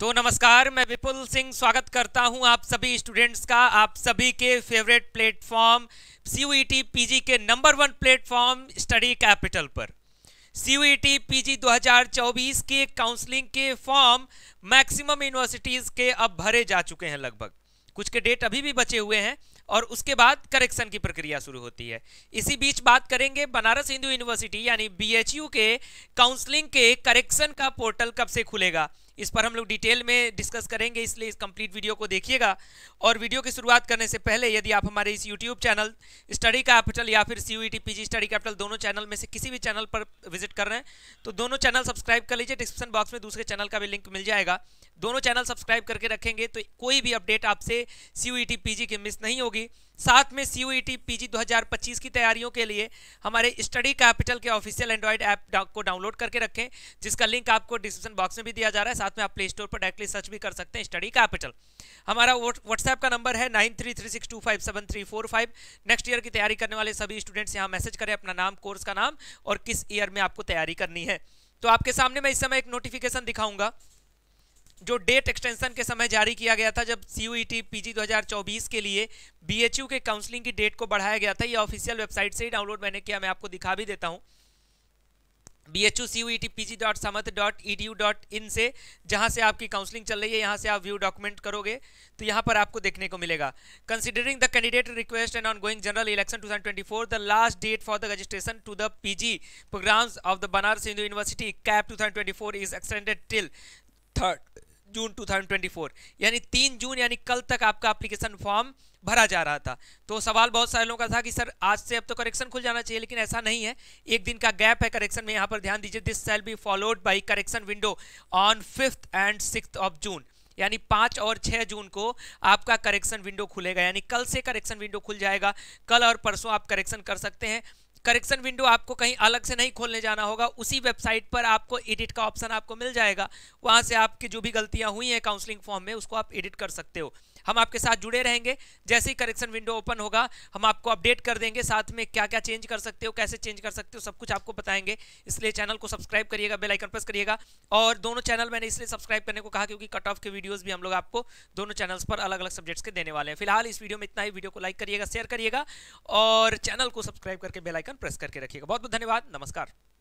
तो नमस्कार मैं विपुल सिंह स्वागत करता हूं आप सभी स्टूडेंट्स का आप सभी के फेवरेट प्लेटफॉर्म सी पीजी के number one platform Study Capital पर सी पीजी 2024 के काउंसलिंग के फॉर्म मैक्सिमम यूनिवर्सिटीज़ के अब भरे जा चुके हैं लगभग कुछ के डेट अभी भी बचे हुए हैं और उसके बाद करेक्शन की प्रक्रिया शुरू होती है इसी बीच बात करेंगे बनारस हिंदू यूनिवर्सिटी यानी बी के काउंसलिंग के करेक्शन का पोर्टल कब से खुलेगा इस पर हम लोग डिटेल में डिस्कस करेंगे इसलिए इस कंप्लीट वीडियो को देखिएगा और वीडियो की शुरुआत करने से पहले यदि आप हमारे इस यूट्यूब चैनल स्टडी कैपिटल या फिर सी यू स्टडी कैपिटल दोनों चैनल में से किसी भी चैनल पर विजिट कर रहे हैं तो दोनों चैनल सब्सक्राइब कर लीजिए डिस्क्रिप्शन बॉक्स में दूसरे चैनल का भी लिंक मिल जाएगा दोनों चैनल सब्सक्राइब करके रखेंगे तो कोई भी अपडेट आपसे सी यू पीजी की मिस नहीं होगी साथ में सी यू पीजी 2025 की तैयारियों के लिए हमारे स्टडी कैपिटल के ऑफिशियल एंड्रॉयड ऐप को डाउनलोड करके रखें जिसका लिंक आपको डिस्क्रिप्शन बॉक्स में भी दिया जा रहा है साथ में आप प्ले स्टोर पर डायरेक्टली सर्च भी कर सकते हैं स्टडी कैपिटल हमारा व्हाट्सएप का नंबर है nine three three six two five seven three four five next year की तैयारी करने वाले सभी स्टूडेंट्स यहाँ मैसेज करें अपना नाम कोर्स का नाम और किस ईयर में आपको तैयारी करनी है तो आपके सामने मैं इस समय एक नोटिफिकेशन दिखाऊंगा जो डेट एक्सटेंशन के समय जारी किया गया था जब सी यू ई पीजी 2024 के लिए बीएचयू के काउंसलिंग की डेट को बढ़ाया गया था ये ऑफिशियल वेबसाइट से ही डाउनलोड मैंने किया मैं आपको दिखा भी देता हूँ B H U C U E T P G dot Samarth dot E D U dot in से जहाँ से आपकी काउंसलिंग चल रही है यहाँ से आप व्यू डॉक्यूमेंट करोगे तो यहाँ पर आपको देखने को मिलेगा considering the candidate request and ongoing general election two thousand twenty four the last date for the registration to the P G programmes of the Banaras Hindu university cap two thousand twenty four is extended till third June 2024 यानी तीन जून यानी कल तक आपका application form भरा जा रहा था तो सवाल बहुत सारे लोगों का था कि सर आज से अब तो करेक्शन खुल जाना चाहिए लेकिन ऐसा नहीं है एक दिन का गैप है करेक्शन में यहाँ पर ध्यान दीजिए this shall be followed by correction window on fifth and six of June यानी पाँच और छः जून को आपका करेक्शन विंडो खुलेगा यानी कल से करेक्शन विंडो खुल जाएगा कल और परसों आप करेक्शन कर सकते हैं करेक्शन विंडो आपको कहीं अलग से नहीं खोलने जाना होगा उसी वेबसाइट पर आपको एडिट का ऑप्शन आपको मिल जाएगा वहां से आपकी जो भी गलतियां हुई हैं काउंसलिंग फॉर्म में उसको आप एडिट कर सकते हो हम आपके साथ जुड़े रहेंगे जैसे ही करेक्शन विंडो ओपन होगा हम आपको अपडेट कर देंगे साथ में क्या क्या चेंज कर सकते हो कैसे चेंज कर सकते हो सब कुछ आपको बताएंगे इसलिए चैनल को सब्सक्राइब करिएगा बेलाइकन प्रेस करिएगा और दोनों चैनल मैंने इसलिए सब्सक्राइब करने को कहा क्योंकि कट ऑफ के वीडियोज़ भी हम लोग आपको दोनों चैनल्स पर अलग अलग सब्जेक्ट्स के देने वाले हैं फिलहाल इस वीडियो में इतना ही वीडियो को लाइक करिएगा शेयर करिएगा और चैनल को सब्सक्राइब करके बेलाइकन प्रेस करके रखिएगा बहुत बहुत धन्यवाद नमस्कार